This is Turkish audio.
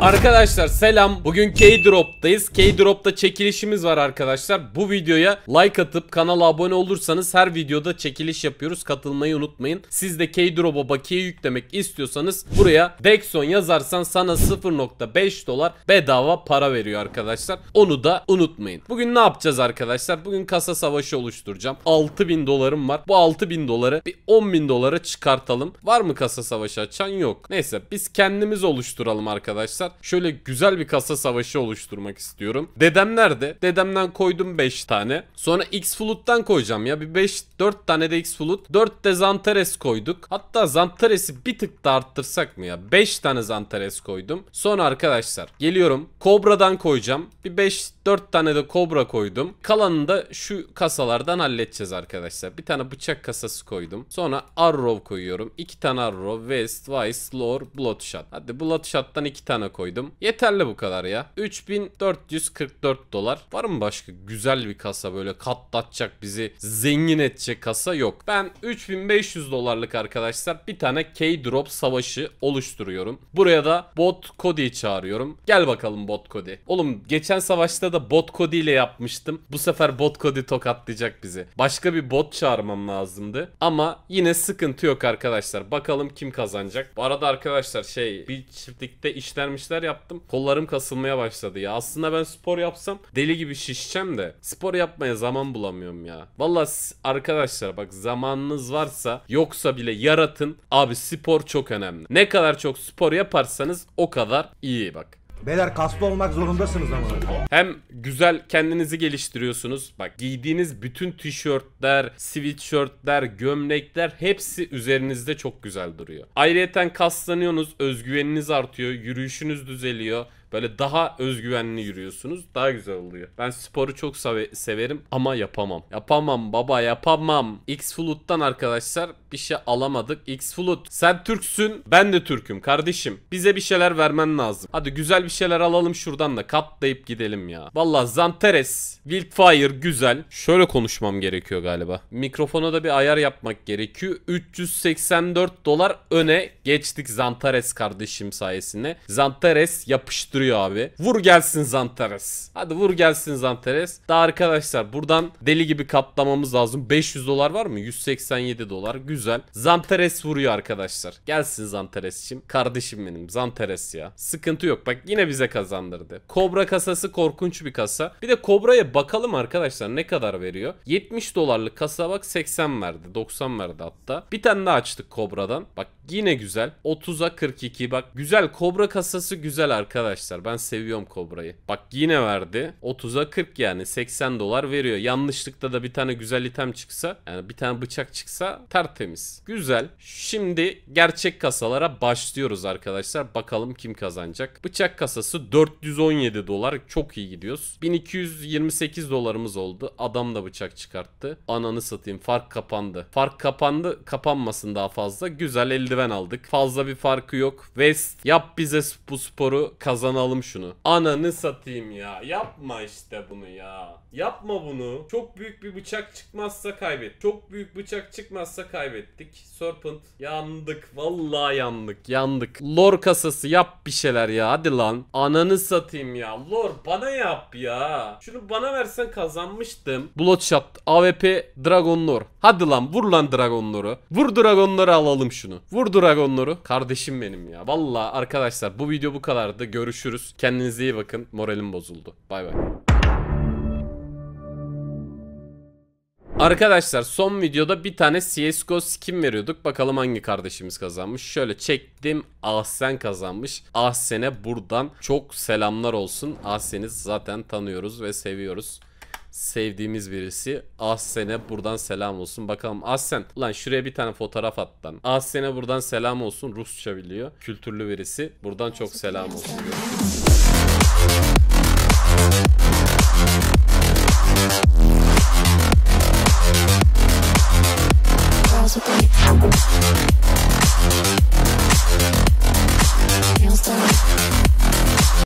Arkadaşlar selam. Bugün K-Drop'tayız. K-Drop'ta çekilişimiz var arkadaşlar. Bu videoya like atıp kanala abone olursanız her videoda çekiliş yapıyoruz. Katılmayı unutmayın. Siz de K-Drop'a bakiye yüklemek istiyorsanız buraya Dexon yazarsan sana 0.5 dolar bedava para veriyor arkadaşlar. Onu da unutmayın. Bugün ne yapacağız arkadaşlar? Bugün kasa savaşı oluşturacağım. 6000 dolarım var. Bu 6000 doları bir 10.000 dolara çıkartalım. Var mı kasa savaşı açan? Yok. Neyse biz kendimiz oluşturalım arkadaşlar arkadaşlar şöyle güzel bir kasa savaşı oluşturmak istiyorum. Dedem nerede? Dedemden koydum 5 tane. Sonra X Flut'tan koyacağım ya. Bir 5 4 tane de X Flut. 4 de Zantares koyduk. Hatta Zantares'i bir tık da arttırsak mı ya? 5 tane Zantares koydum. Sonra arkadaşlar geliyorum. Kobra'dan koyacağım. Bir 5 4 tane de Kobra koydum. Kalanını da şu kasalardan halledeceğiz arkadaşlar. Bir tane bıçak kasası koydum. Sonra Arrow koyuyorum. 2 tane Arrow, West, Vice, Lore, Bloodshot. Hadi Bloodshot'tan 2 tane koydum. Yeterli bu kadar ya. 3444 dolar. Var mı başka güzel bir kasa böyle katlatacak bizi zengin edecek kasa yok. Ben 3500 dolarlık arkadaşlar bir tane K-Drop savaşı oluşturuyorum. Buraya da Bot Cody'yi çağırıyorum. Gel bakalım Bot Cody. Oğlum geçen savaşta da Bot Cody ile yapmıştım. Bu sefer Bot Cody tokatlayacak bizi. Başka bir bot çağırmam lazımdı. Ama yine sıkıntı yok arkadaşlar. Bakalım kim kazanacak. Bu arada arkadaşlar şey bir çiftlikte işlermiş işler yaptım. Kollarım kasılmaya başladı ya. Aslında ben spor yapsam deli gibi şişeceğim de spor yapmaya zaman bulamıyorum ya. Valla arkadaşlar bak zamanınız varsa yoksa bile yaratın. Abi spor çok önemli. Ne kadar çok spor yaparsanız o kadar iyi bak. Beyler kaslı olmak zorundasınız ama. Hem güzel kendinizi geliştiriyorsunuz. Bak giydiğiniz bütün tişörtler, sweatshirtler, gömlekler hepsi üzerinizde çok güzel duruyor. Ayrıyeten kaslanıyorsunuz, özgüveniniz artıyor, yürüyüşünüz düzeliyor. Böyle daha özgüvenli yürüyorsunuz. Daha güzel oluyor. Ben sporu çok severim ama yapamam. Yapamam baba yapamam. X Flut'tan arkadaşlar bir şey alamadık. X Flut sen Türksün ben de Türk'üm kardeşim. Bize bir şeyler vermen lazım. Hadi güzel bir şeyler alalım şuradan da katlayıp gidelim ya. Valla Zanteres, Wildfire güzel. Şöyle konuşmam gerekiyor galiba. Mikrofona da bir ayar yapmak gerekiyor. 384 dolar öne geçtik Zantares kardeşim sayesinde. Zantares yapıştırıyor duruyor abi. Vur gelsin Zantares. Hadi vur gelsin Zantares. Da arkadaşlar buradan deli gibi katlamamız lazım. 500 dolar var mı? 187 dolar. Güzel. Zantares vuruyor arkadaşlar. Gelsin Zantares'cim. Kardeşim benim Zantares ya. Sıkıntı yok. Bak yine bize kazandırdı. Kobra kasası korkunç bir kasa. Bir de Kobra'ya bakalım arkadaşlar ne kadar veriyor. 70 dolarlık kasa bak 80 verdi. 90 verdi hatta. Bir tane daha açtık Kobra'dan. Bak yine güzel. 30'a 42 bak. Güzel Kobra kasası güzel arkadaşlar arkadaşlar. Ben seviyorum Kobra'yı. Bak yine verdi. 30'a 40 yani 80 dolar veriyor. Yanlışlıkla da bir tane güzel item çıksa yani bir tane bıçak çıksa tertemiz. Güzel. Şimdi gerçek kasalara başlıyoruz arkadaşlar. Bakalım kim kazanacak. Bıçak kasası 417 dolar. Çok iyi gidiyoruz. 1228 dolarımız oldu. Adam da bıçak çıkarttı. Ananı satayım. Fark kapandı. Fark kapandı. Kapanmasın daha fazla. Güzel eldiven aldık. Fazla bir farkı yok. West yap bize bu sporu kazanalım alalım şunu. Ananı satayım ya. Yapma işte bunu ya. Yapma bunu. Çok büyük bir bıçak çıkmazsa kaybet. Çok büyük bıçak çıkmazsa kaybettik. Serpent. Yandık. Vallahi yandık. Yandık. Lor kasası yap bir şeyler ya. Hadi lan. Ananı satayım ya. Lor bana yap ya. Şunu bana versen kazanmıştım. Bloodshot. AWP Dragon Lore. Hadi lan vur lan dragonları. Vur dragonları alalım şunu. Vur dragonları. Kardeşim benim ya. Valla arkadaşlar bu video bu kadardı. Görüşürüz. Kendinize iyi bakın. Moralim bozuldu. Bay bay. Arkadaşlar son videoda bir tane CSGO skin veriyorduk. Bakalım hangi kardeşimiz kazanmış. Şöyle çektim. Ahsen kazanmış. Ahsen'e buradan çok selamlar olsun. Ahsen'i zaten tanıyoruz ve seviyoruz sevdiğimiz birisi. Ahsen'e buradan selam olsun. Bakalım Ahsen. Ulan şuraya bir tane fotoğraf attan. lan. Ahsen'e buradan selam olsun. Rusça biliyor. Kültürlü birisi. Buradan çok selam olsun. Görüşürüz.